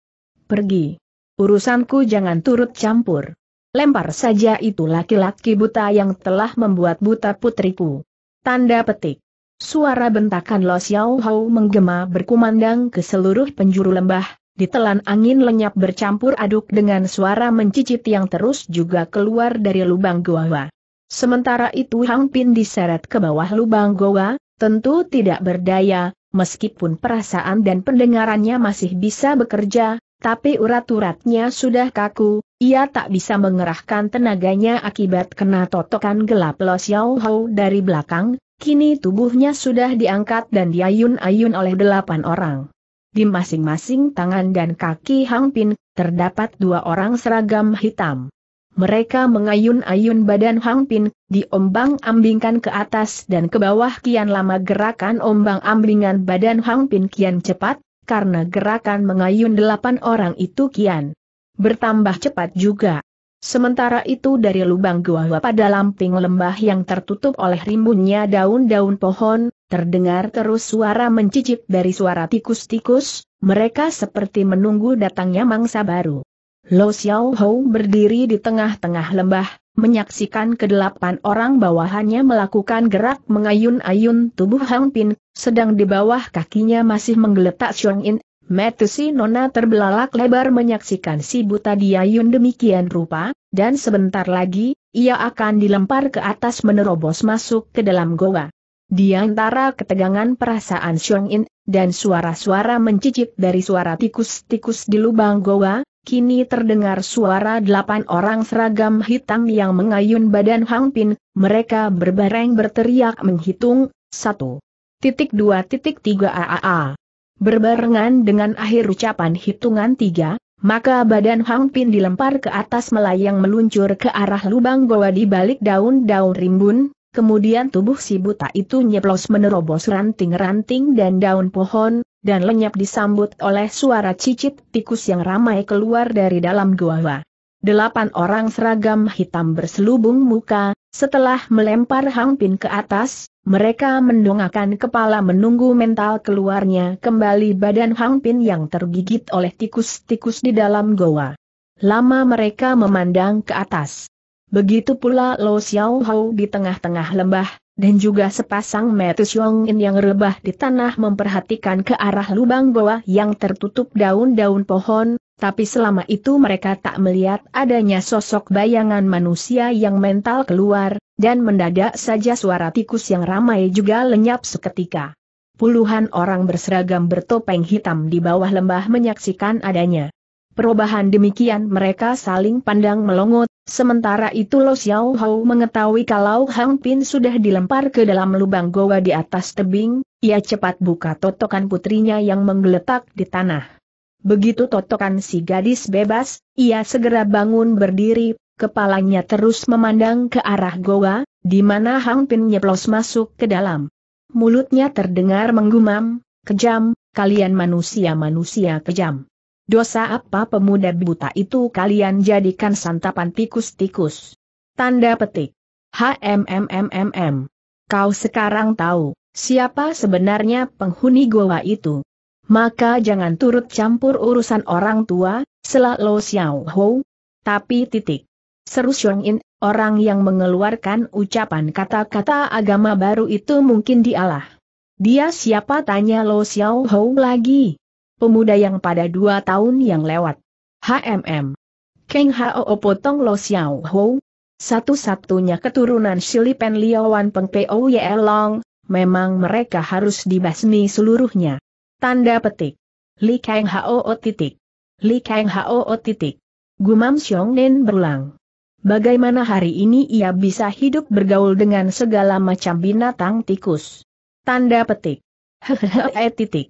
Pergi. Urusanku jangan turut campur. Lempar saja itu laki-laki buta yang telah membuat buta putriku. Tanda petik. Suara bentakan Lo Xiao Hao menggema berkumandang ke seluruh penjuru lembah, ditelan angin lenyap bercampur aduk dengan suara mencicit yang terus juga keluar dari lubang goa. Sementara itu Hang Pin diseret ke bawah lubang goa, tentu tidak berdaya, meskipun perasaan dan pendengarannya masih bisa bekerja, tapi urat-uratnya sudah kaku, ia tak bisa mengerahkan tenaganya akibat kena totokan gelap Lo Xiao Hou dari belakang, kini tubuhnya sudah diangkat dan diayun-ayun oleh delapan orang. Di masing-masing tangan dan kaki Hang Pin, terdapat dua orang seragam hitam. Mereka mengayun-ayun badan Hang Pin, diombang-ambingkan ke atas dan ke bawah kian lama gerakan ombang-ambingan badan Hang Pin kian cepat, karena gerakan mengayun delapan orang itu kian bertambah cepat juga. Sementara itu dari lubang gua pada lamping lembah yang tertutup oleh rimbunnya daun-daun pohon, terdengar terus suara mencicip dari suara tikus-tikus, mereka seperti menunggu datangnya mangsa baru. Lo Xiao Hou berdiri di tengah-tengah lembah, menyaksikan kedelapan orang bawahannya melakukan gerak mengayun-ayun tubuh Hang Pin, sedang di bawah kakinya masih menggeletak Xiong In, Metusi Nona terbelalak lebar menyaksikan si buta diayun demikian rupa, dan sebentar lagi, ia akan dilempar ke atas menerobos masuk ke dalam goa. Di antara ketegangan perasaan Xiong In, dan suara-suara mencicip dari suara tikus-tikus di lubang goa, Kini terdengar suara delapan orang seragam hitam yang mengayun badan Hang Pin, mereka berbareng berteriak menghitung, satu. Titik dua titik tiga AAA. Berbarengan dengan akhir ucapan hitungan tiga, maka badan Hang Pin dilempar ke atas melayang meluncur ke arah lubang goa di balik daun-daun rimbun, kemudian tubuh si buta itu nyeplos menerobos ranting-ranting dan daun pohon, dan lenyap disambut oleh suara cicit tikus yang ramai keluar dari dalam gua. Delapan orang seragam hitam berselubung muka, setelah melempar Hang Pin ke atas, mereka mendongakkan kepala menunggu mental keluarnya kembali badan Hang Pin yang tergigit oleh tikus-tikus di dalam goa. Lama mereka memandang ke atas. Begitu pula Lo Xiao Hao di tengah-tengah lembah, dan juga sepasang metis Yongin yang rebah di tanah memperhatikan ke arah lubang bawah yang tertutup daun-daun pohon, tapi selama itu mereka tak melihat adanya sosok bayangan manusia yang mental keluar, dan mendadak saja suara tikus yang ramai juga lenyap seketika. Puluhan orang berseragam bertopeng hitam di bawah lembah menyaksikan adanya. Perubahan demikian mereka saling pandang melongot, sementara itu Lo Xiao Hou mengetahui kalau Hang Pin sudah dilempar ke dalam lubang goa di atas tebing, ia cepat buka totokan putrinya yang menggeletak di tanah. Begitu totokan si gadis bebas, ia segera bangun berdiri, kepalanya terus memandang ke arah goa, di mana Hang Pin nyeplos masuk ke dalam. Mulutnya terdengar menggumam, kejam, kalian manusia-manusia kejam. Dosa apa pemuda buta itu kalian jadikan santapan tikus-tikus? Tanda petik. HMMMMM. Kau sekarang tahu, siapa sebenarnya penghuni goa itu? Maka jangan turut campur urusan orang tua, selalu Xiao Hou. Tapi titik. Seru Xiong In, orang yang mengeluarkan ucapan kata-kata agama baru itu mungkin dialah. Dia siapa tanya Lo Xiao Hou lagi? pemuda yang pada dua tahun yang lewat. HMM. Keng Hao Potong Lo Xiao Ho. Satu-satunya keturunan Silipen Liawan Peng Pou Ye Long, memang mereka harus dibasmi seluruhnya. Tanda petik. Li Kang Hao titik. Li Kang Hao titik. Gumam Xiong Nen berulang. Bagaimana hari ini ia bisa hidup bergaul dengan segala macam binatang tikus? Tanda petik. Hehehe titik.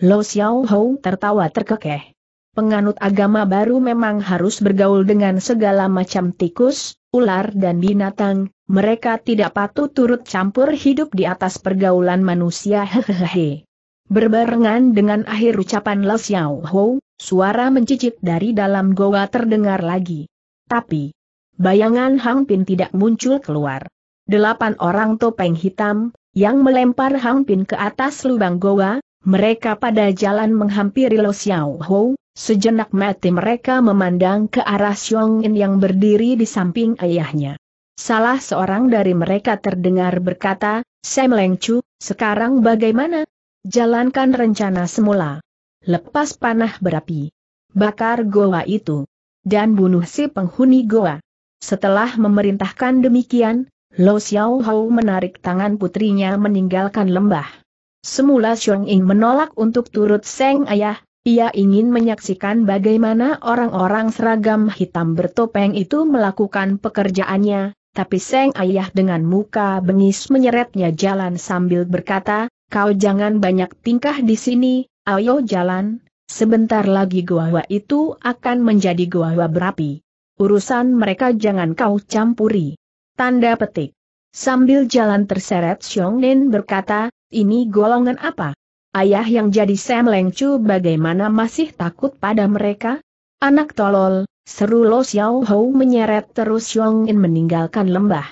Lo Xiao Hou tertawa terkekeh. Penganut agama baru memang harus bergaul dengan segala macam tikus, ular dan binatang, mereka tidak patut turut campur hidup di atas pergaulan manusia hehehe. Berbarengan dengan akhir ucapan Lo Xiao Hou, suara mencicit dari dalam goa terdengar lagi. Tapi, bayangan Hang Pin tidak muncul keluar. Delapan orang topeng hitam, yang melempar Hang Pin ke atas lubang goa, mereka pada jalan menghampiri Lo Xiao sejenak mati mereka memandang ke arah Xiong In yang berdiri di samping ayahnya. Salah seorang dari mereka terdengar berkata, Sam Leng Chu, sekarang bagaimana? Jalankan rencana semula. Lepas panah berapi. Bakar goa itu. Dan bunuh si penghuni goa. Setelah memerintahkan demikian, Lo Xiao Hou menarik tangan putrinya meninggalkan lembah. Semula Xiong Ying menolak untuk turut Seng Ayah, ia ingin menyaksikan bagaimana orang-orang seragam hitam bertopeng itu melakukan pekerjaannya, tapi Seng Ayah dengan muka bengis menyeretnya jalan sambil berkata, kau jangan banyak tingkah di sini, ayo jalan, sebentar lagi gua itu akan menjadi gua berapi. Urusan mereka jangan kau campuri. Tanda petik. Sambil jalan terseret Xiong Nin berkata, ini golongan apa? Ayah yang jadi Sam lengchu bagaimana masih takut pada mereka? Anak tolol, seru Lo Xiao Hou menyeret terus Yong In meninggalkan lembah.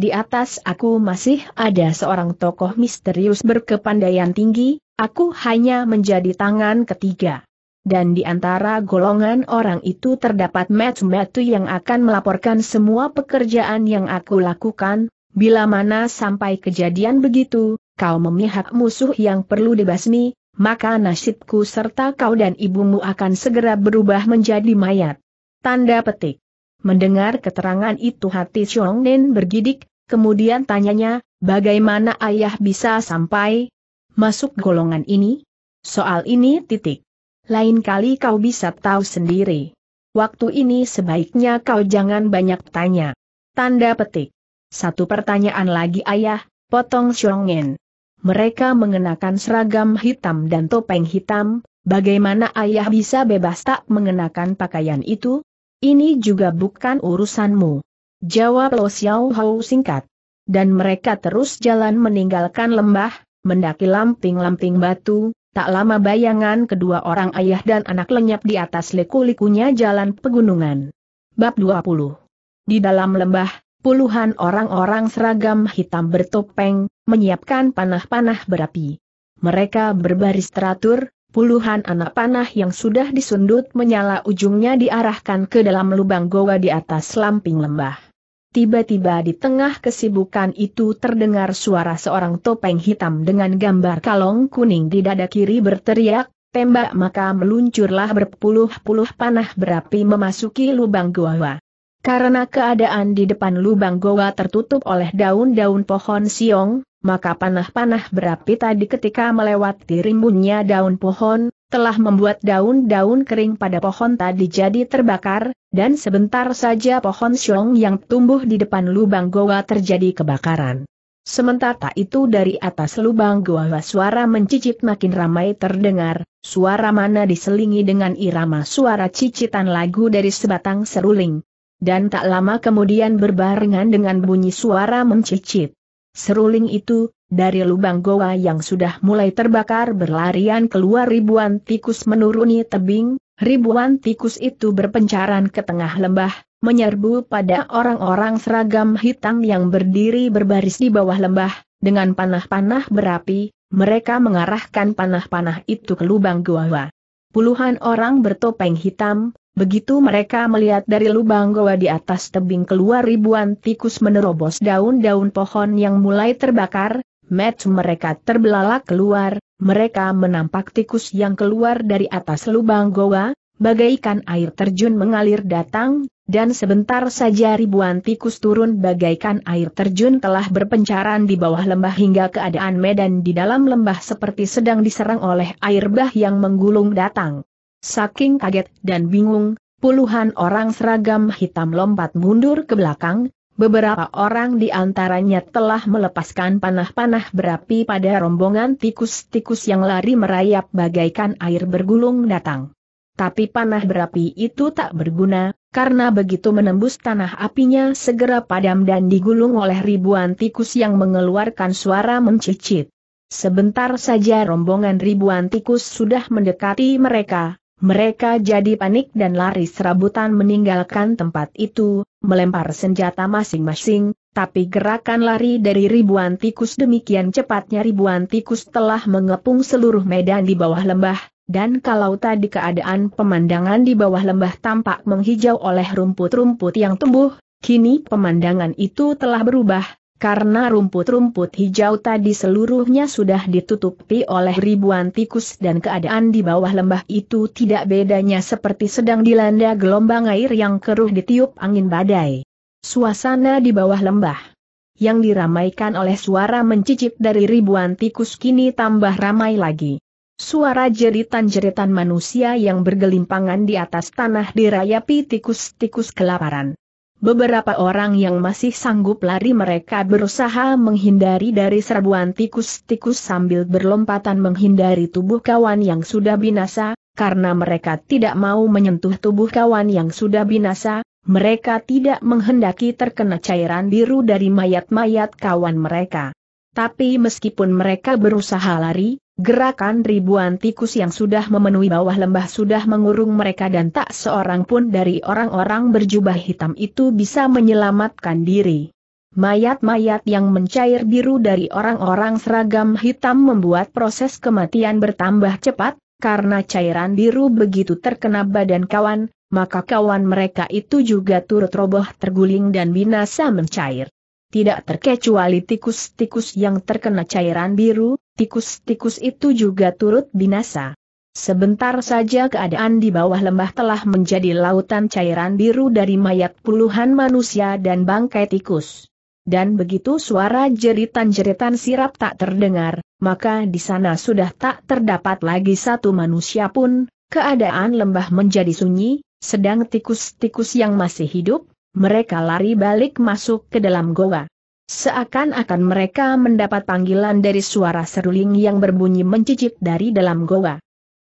Di atas aku masih ada seorang tokoh misterius berkepandaian tinggi, aku hanya menjadi tangan ketiga. Dan di antara golongan orang itu terdapat metu-metu yang akan melaporkan semua pekerjaan yang aku lakukan, bila mana sampai kejadian begitu, kau memihak musuh yang perlu dibasmi, maka nasibku serta kau dan ibumu akan segera berubah menjadi mayat. Tanda petik. Mendengar keterangan itu hati Chong Nen bergidik, kemudian tanyanya, bagaimana ayah bisa sampai masuk golongan ini? Soal ini titik. Lain kali kau bisa tahu sendiri. Waktu ini sebaiknya kau jangan banyak tanya. Tanda petik. Satu pertanyaan lagi ayah, potong Nen mereka mengenakan seragam hitam dan topeng hitam, bagaimana ayah bisa bebas tak mengenakan pakaian itu? Ini juga bukan urusanmu. Jawab Lo Xiao Hou singkat. Dan mereka terus jalan meninggalkan lembah, mendaki lamping-lamping batu, tak lama bayangan kedua orang ayah dan anak lenyap di atas lekuk likunya jalan pegunungan. Bab 20 Di dalam lembah, Puluhan orang-orang seragam hitam bertopeng, menyiapkan panah-panah berapi. Mereka berbaris teratur, puluhan anak panah yang sudah disundut menyala ujungnya diarahkan ke dalam lubang goa di atas lamping lembah. Tiba-tiba di tengah kesibukan itu terdengar suara seorang topeng hitam dengan gambar kalong kuning di dada kiri berteriak, tembak maka meluncurlah berpuluh-puluh panah berapi memasuki lubang goa. Karena keadaan di depan lubang goa tertutup oleh daun-daun pohon siong, maka panah-panah berapi tadi ketika melewati rimbunnya daun pohon, telah membuat daun-daun kering pada pohon tadi jadi terbakar, dan sebentar saja pohon siong yang tumbuh di depan lubang goa terjadi kebakaran. Sementara itu dari atas lubang goa suara mencicit makin ramai terdengar, suara mana diselingi dengan irama suara cicitan lagu dari sebatang seruling. Dan tak lama kemudian berbarengan dengan bunyi suara mencicit. Seruling itu, dari lubang goa yang sudah mulai terbakar berlarian keluar ribuan tikus menuruni tebing, ribuan tikus itu berpencaran ke tengah lembah, menyerbu pada orang-orang seragam hitam yang berdiri berbaris di bawah lembah, dengan panah-panah berapi, mereka mengarahkan panah-panah itu ke lubang goa. Puluhan orang bertopeng hitam, Begitu mereka melihat dari lubang goa di atas tebing keluar ribuan tikus menerobos daun-daun pohon yang mulai terbakar, match mereka terbelalak keluar, mereka menampak tikus yang keluar dari atas lubang goa, bagaikan air terjun mengalir datang, dan sebentar saja ribuan tikus turun bagaikan air terjun telah berpencaran di bawah lembah hingga keadaan medan di dalam lembah seperti sedang diserang oleh air bah yang menggulung datang. Saking kaget dan bingung, puluhan orang seragam hitam lompat mundur ke belakang, beberapa orang di antaranya telah melepaskan panah-panah berapi pada rombongan tikus-tikus yang lari merayap bagaikan air bergulung datang. Tapi panah berapi itu tak berguna, karena begitu menembus tanah apinya segera padam dan digulung oleh ribuan tikus yang mengeluarkan suara mencicit. Sebentar saja rombongan ribuan tikus sudah mendekati mereka, mereka jadi panik dan lari serabutan meninggalkan tempat itu, melempar senjata masing-masing, tapi gerakan lari dari ribuan tikus demikian cepatnya ribuan tikus telah mengepung seluruh medan di bawah lembah, dan kalau tadi keadaan pemandangan di bawah lembah tampak menghijau oleh rumput-rumput yang tumbuh, kini pemandangan itu telah berubah, karena rumput-rumput hijau tadi seluruhnya sudah ditutupi oleh ribuan tikus dan keadaan di bawah lembah itu tidak bedanya seperti sedang dilanda gelombang air yang keruh ditiup angin badai. Suasana di bawah lembah yang diramaikan oleh suara mencicip dari ribuan tikus kini tambah ramai lagi. Suara jeritan-jeritan manusia yang bergelimpangan di atas tanah dirayapi tikus-tikus kelaparan. Beberapa orang yang masih sanggup lari mereka berusaha menghindari dari serbuan tikus-tikus sambil berlompatan menghindari tubuh kawan yang sudah binasa, karena mereka tidak mau menyentuh tubuh kawan yang sudah binasa, mereka tidak menghendaki terkena cairan biru dari mayat-mayat kawan mereka. Tapi meskipun mereka berusaha lari, Gerakan ribuan tikus yang sudah memenuhi bawah lembah sudah mengurung mereka dan tak seorang pun dari orang-orang berjubah hitam itu bisa menyelamatkan diri. Mayat-mayat yang mencair biru dari orang-orang seragam hitam membuat proses kematian bertambah cepat, karena cairan biru begitu terkena badan kawan, maka kawan mereka itu juga turut roboh terguling dan binasa mencair tidak terkecuali tikus-tikus yang terkena cairan biru, tikus-tikus itu juga turut binasa. Sebentar saja keadaan di bawah lembah telah menjadi lautan cairan biru dari mayat puluhan manusia dan bangkai tikus. Dan begitu suara jeritan-jeritan sirap tak terdengar, maka di sana sudah tak terdapat lagi satu manusia pun, keadaan lembah menjadi sunyi, sedang tikus-tikus yang masih hidup, mereka lari balik masuk ke dalam goa. Seakan-akan mereka mendapat panggilan dari suara seruling yang berbunyi mencicit dari dalam goa.